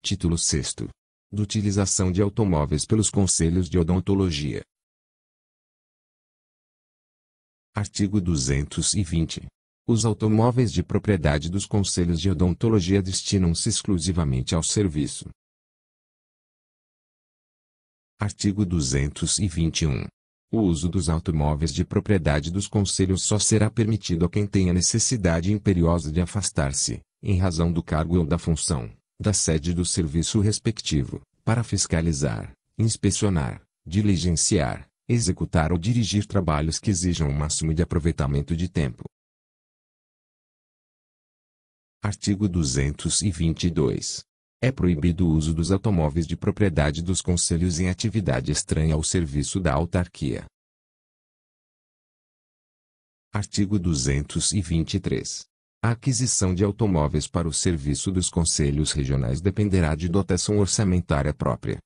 Título 6. de utilização de automóveis pelos conselhos de odontologia. Artigo 220. Os automóveis de propriedade dos conselhos de odontologia destinam-se exclusivamente ao serviço. Artigo 221. O uso dos automóveis de propriedade dos conselhos só será permitido a quem tenha necessidade imperiosa de afastar-se, em razão do cargo ou da função, da sede do serviço respectivo, para fiscalizar, inspecionar, diligenciar, executar ou dirigir trabalhos que exijam o máximo de aproveitamento de tempo. Artigo 222. É proibido o uso dos automóveis de propriedade dos conselhos em atividade estranha ao serviço da autarquia. Artigo 223. A aquisição de automóveis para o serviço dos conselhos regionais dependerá de dotação orçamentária própria.